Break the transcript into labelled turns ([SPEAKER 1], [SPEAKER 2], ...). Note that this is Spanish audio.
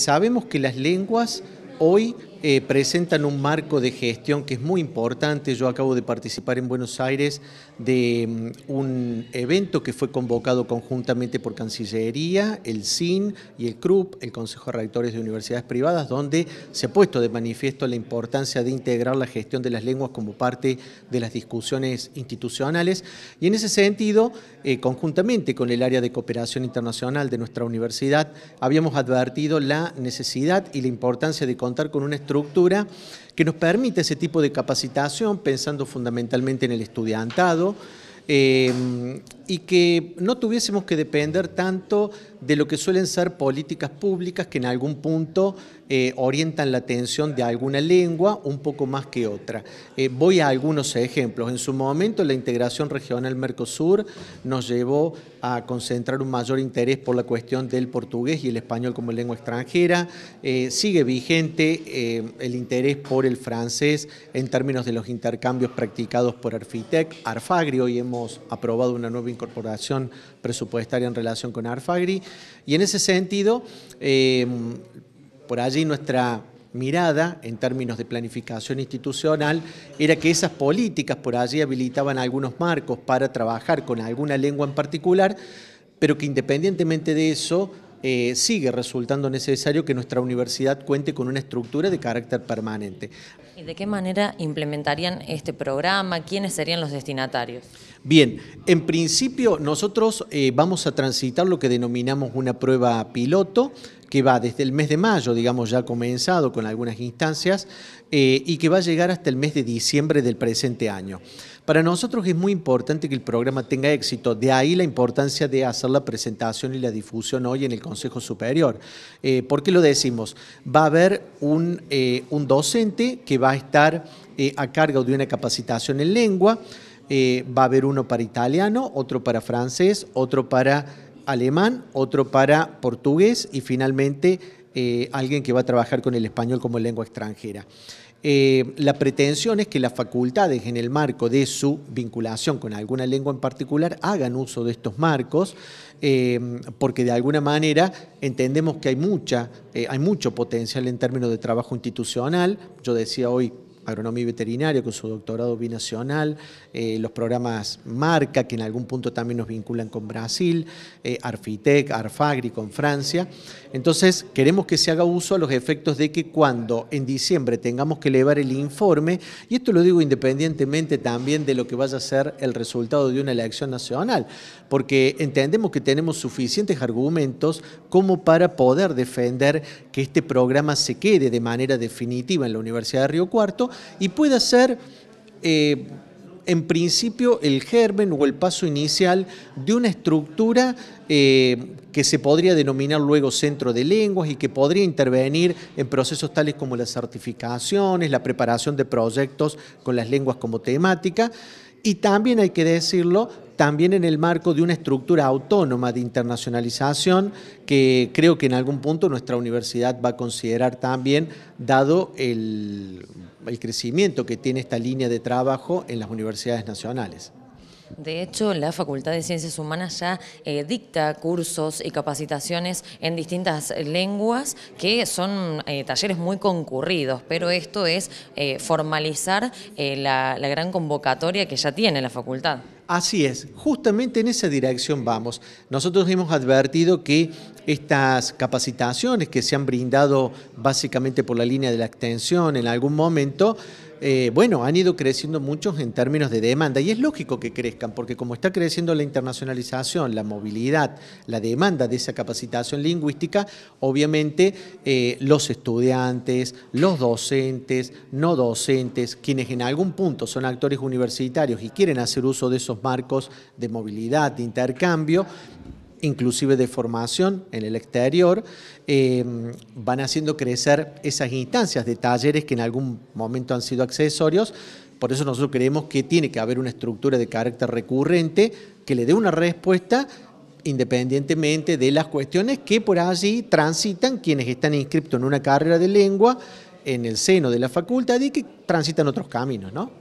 [SPEAKER 1] Sabemos que las lenguas hoy eh, presentan un marco de gestión que es muy importante. Yo acabo de participar en Buenos Aires de mm, un evento que fue convocado conjuntamente por Cancillería, el CIN y el CRUP, el Consejo de Rectores de Universidades Privadas, donde se ha puesto de manifiesto la importancia de integrar la gestión de las lenguas como parte de las discusiones institucionales. Y en ese sentido, eh, conjuntamente con el área de cooperación internacional de nuestra universidad, habíamos advertido la necesidad y la importancia de contar con una estructura que nos permite ese tipo de capacitación, pensando fundamentalmente en el estudiantado, eh, y que no tuviésemos que depender tanto de lo que suelen ser políticas públicas que en algún punto eh, orientan la atención de alguna lengua un poco más que otra. Eh, voy a algunos ejemplos. En su momento la integración regional Mercosur nos llevó a concentrar un mayor interés por la cuestión del portugués y el español como lengua extranjera. Eh, sigue vigente el interés por el francés en términos de los intercambios practicados por Arfitec, Arfagri. Hoy hemos aprobado una nueva incorporación presupuestaria en relación con Arfagri y en ese sentido, em, por allí nuestra mirada en términos de planificación institucional era que esas políticas por allí habilitaban algunos marcos para trabajar con alguna lengua en particular, pero que independientemente de eso, eh, sigue resultando necesario que nuestra universidad cuente con una estructura de carácter permanente.
[SPEAKER 2] ¿Y de qué manera implementarían este programa? ¿Quiénes serían los destinatarios?
[SPEAKER 1] Bien, en principio nosotros eh, vamos a transitar lo que denominamos una prueba piloto, que va desde el mes de mayo, digamos, ya comenzado con algunas instancias, eh, y que va a llegar hasta el mes de diciembre del presente año. Para nosotros es muy importante que el programa tenga éxito, de ahí la importancia de hacer la presentación y la difusión hoy en el Consejo Superior. Eh, ¿Por qué lo decimos? Va a haber un, eh, un docente que va a estar a cargo de una capacitación en lengua, va a haber uno para italiano, otro para francés, otro para alemán, otro para portugués y finalmente eh, alguien que va a trabajar con el español como lengua extranjera. Eh, la pretensión es que las facultades, en el marco de su vinculación con alguna lengua en particular, hagan uso de estos marcos, eh, porque de alguna manera entendemos que hay, mucha, hay mucho potencial en términos de trabajo institucional. Yo decía hoy agronomía veterinaria con su doctorado binacional, eh, los programas Marca, que en algún punto también nos vinculan con Brasil, eh, Arfitec, Arfagri con Francia. Entonces, queremos que se haga uso a los efectos de que cuando en diciembre tengamos que elevar el informe, y esto lo digo independientemente también de lo que vaya a ser el resultado de una elección nacional, porque entendemos que tenemos suficientes argumentos como para poder defender que este programa se quede de manera definitiva en la Universidad de Río Cuarto y puede ser eh, en principio el germen o el paso inicial de una estructura eh, que se podría denominar luego centro de lenguas y que podría intervenir en procesos tales como las certificaciones, la preparación de proyectos con las lenguas como temática y también hay que decirlo también en el marco de una estructura autónoma de internacionalización que creo que en algún punto nuestra universidad va a considerar también, dado el el crecimiento que tiene esta línea de trabajo en las universidades nacionales.
[SPEAKER 2] De hecho, la Facultad de Ciencias Humanas ya eh, dicta cursos y capacitaciones en distintas lenguas que son eh, talleres muy concurridos, pero esto es eh, formalizar la, la gran convocatoria que ya tiene la facultad.
[SPEAKER 1] Así es, justamente en esa dirección vamos. Nosotros hemos advertido que estas capacitaciones que se han brindado básicamente por la línea de la extensión en algún momento eh, bueno, han ido creciendo muchos en términos de demanda y es lógico que crezcan, porque como está creciendo la internacionalización, la movilidad, la demanda de esa capacitación lingüística, obviamente eh, los estudiantes, los docentes, no docentes, quienes en algún punto son actores universitarios y quieren hacer uso de esos marcos de movilidad, de intercambio, inclusive de formación en el exterior, eh, van haciendo crecer esas instancias de talleres que en algún momento han sido accesorios, por eso nosotros creemos que tiene que haber una estructura de carácter recurrente que le dé una respuesta independientemente de las cuestiones que por allí transitan quienes están inscritos en una carrera de lengua en el seno de la facultad y que transitan otros caminos, ¿no?